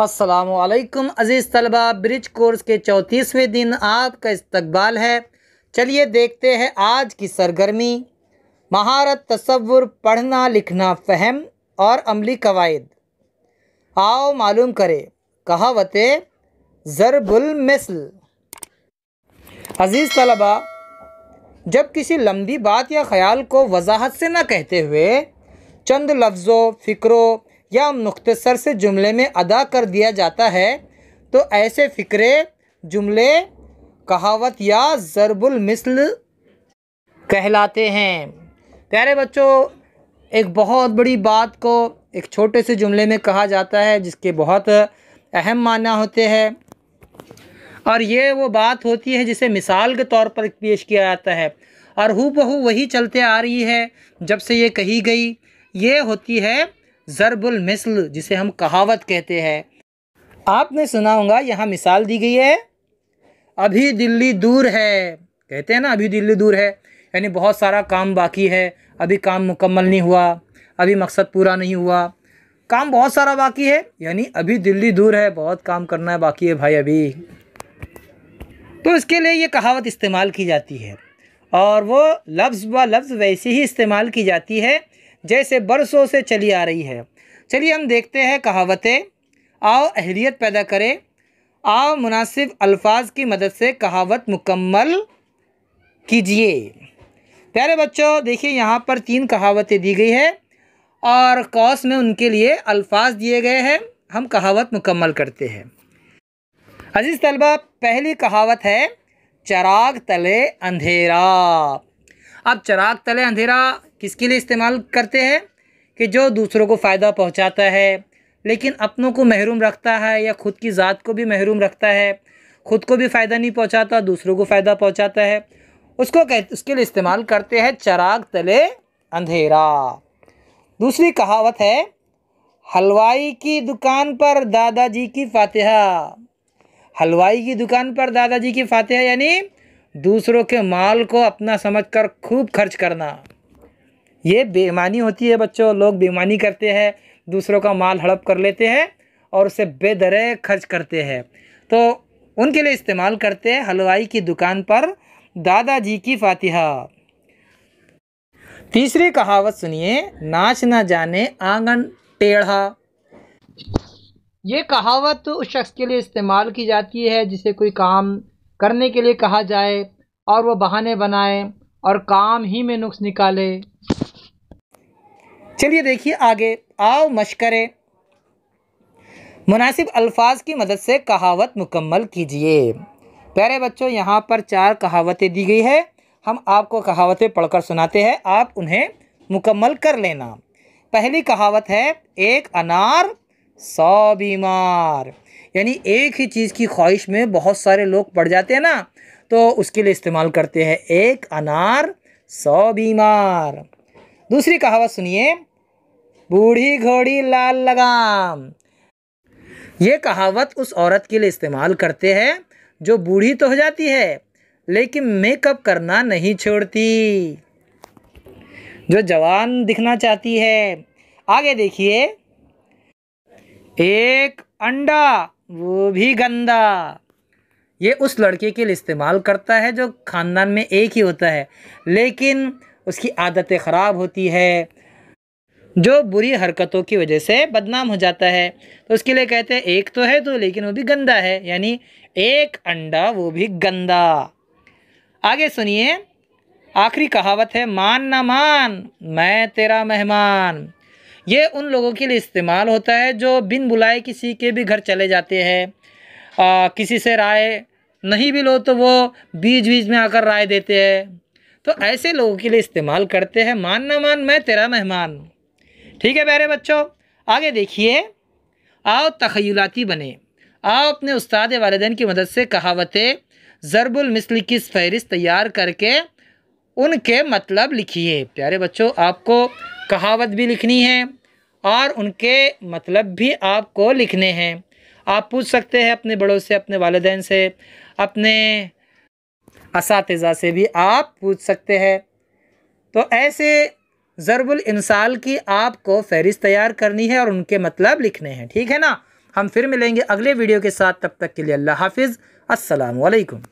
असलकम अज़ीज़ तलबा bridge course के चौंतीसवें दिन आपका इस्तबाल है चलिए देखते हैं आज की सरगर्मी महारत तसवुर पढ़ना लिखना फ़हम और अमली कवायद आओ मालूम करें कहावत ज़रबुलमिसल अज़ीज़ तलबा जब किसी लंबी बात या ख़्याल को वजाहत से न कहते हुए चंद लफ्ज़ों फ़िक्रों या मुख्तसर से जुमले में अदा कर दिया जाता है तो ऐसे फ़िक्रे जुमले कहावत या ज़रबुल मिसल कहलाते हैं प्यारे बच्चों एक बहुत बड़ी बात को एक छोटे से जुमले में कहा जाता है जिसके बहुत अहम माना होते हैं और ये वो बात होती है जिसे मिसाल के तौर पर पेश किया जाता है और हु बहू वही चलते आ रही है जब से ये कही गई ये होती है ज़रबुल मिसल जिसे हम कहावत कहते हैं आपने सुना होगा यहाँ मिसाल दी गई है अभी दिल्ली दूर है कहते हैं ना अभी दिल्ली दूर है यानी बहुत सारा काम बाकी है अभी काम मुकम्मल नहीं हुआ अभी मकसद पूरा नहीं हुआ काम बहुत सारा बाकी है यानी अभी दिल्ली दूर है बहुत काम करना है बाकी है भाई अभी तो इसके लिए ये कहावत इस्तेमाल की जाती है और वो लफ्ज़ व लफ्ज़ वैसे ही इस्तेमाल की जाती है जैसे बरसों से चली आ रही है चलिए हम देखते हैं कहावतें आओ अहलियत पैदा करें आओ मुनासिब अल्फाज की मदद से कहावत मुकम्मल कीजिए प्यारे बच्चों देखिए यहाँ पर तीन कहावतें दी गई है और कौस में उनके लिए अल्फाज दिए गए हैं हम कहावत मुकम्मल करते हैं अजीज़ तलबा पहली कहावत है चराग तले अंधेरा अब चराग तले अंधेरा किसके लिए इस्तेमाल करते हैं कि जो दूसरों को फ़ायदा पहुंचाता है लेकिन अपनों को महरूम रखता है या ख़ुद की ज़ात को भी महरूम रखता है ख़ुद को भी फ़ायदा नहीं पहुंचाता दूसरों को फ़ायदा पहुंचाता है उसको कह उसके लिए इस्तेमाल करते हैं चराग तले अंधेरा दूसरी कहावत है हलवाई की दुकान पर दादाजी की फातिहा हलवाई की दुकान पर दादाजी की फातिहा यानी दूसरों के माल को अपना समझकर खूब खर्च करना ये बेईमानी होती है बच्चों लोग बेईमानी करते हैं दूसरों का माल हड़प कर लेते हैं और उसे बेदरे खर्च करते हैं तो उनके लिए इस्तेमाल करते हैं हलवाई की दुकान पर दादाजी की फातिहा तीसरी कहावत सुनिए नाच ना जाने आंगन टेढ़ा ये कहावत उस शख्स के लिए इस्तेमाल की जाती है जिसे कोई काम करने के लिए कहा जाए और वह बहाने बनाए और काम ही में नुक्स निकाले चलिए देखिए आगे आओ मशकरे मुनासिब अल्फाज की मदद से कहावत मुकम्मल कीजिए प्यारे बच्चों यहाँ पर चार कहावतें दी गई है हम आपको कहावतें पढ़कर सुनाते हैं आप उन्हें मुकम्मल कर लेना पहली कहावत है एक अनार सौ बीमार यानी एक ही चीज़ की ख्वाहिश में बहुत सारे लोग पड़ जाते हैं ना तो उसके लिए इस्तेमाल करते हैं एक अनार सौ बीमार दूसरी कहावत सुनिए बूढ़ी घोड़ी लाल लगाम ये कहावत उस औरत के लिए इस्तेमाल करते हैं जो बूढ़ी तो हो जाती है लेकिन मेकअप करना नहीं छोड़ती जो जवान दिखना चाहती है आगे देखिए एक अंडा वो भी गंदा ये उस लड़के के लिए इस्तेमाल करता है जो ख़ानदान में एक ही होता है लेकिन उसकी आदतें ख़राब होती है जो बुरी हरकतों की वजह से बदनाम हो जाता है तो उसके लिए कहते हैं एक तो है तो लेकिन वो भी गंदा है यानी एक अंडा वो भी गंदा आगे सुनिए आखिरी कहावत है मान ना मान मैं तेरा मेहमान ये उन लोगों के लिए इस्तेमाल होता है जो बिन बुलाए किसी के भी घर चले जाते हैं किसी से राय नहीं भी लो तो वो बीच बीच में आकर राय देते हैं तो ऐसे लोगों के लिए इस्तेमाल करते हैं मान ना मान मैं तेरा मेहमान ठीक है प्यारे बच्चों आगे देखिए आओ तखयलाती बने आओ अपने उस्ताद वालदेन की मदद से कहावतें ज़रबुलमिसल की फहरिस्त तैयार करके उनके मतलब लिखिए प्यारे बच्चों आपको कहावत भी लिखनी है और उनके मतलब भी आपको लिखने हैं आप पूछ सकते हैं अपने बड़ों से अपने वालदेन से अपने इस से भी आप पूछ सकते हैं तो ऐसे ज़रबुल इंसाल की आपको फहरिस्त तैयार करनी है और उनके मतलब लिखने हैं ठीक है ना हम फिर मिलेंगे अगले वीडियो के साथ तब तक के लिए अल्लाह हाफिज़ असलकम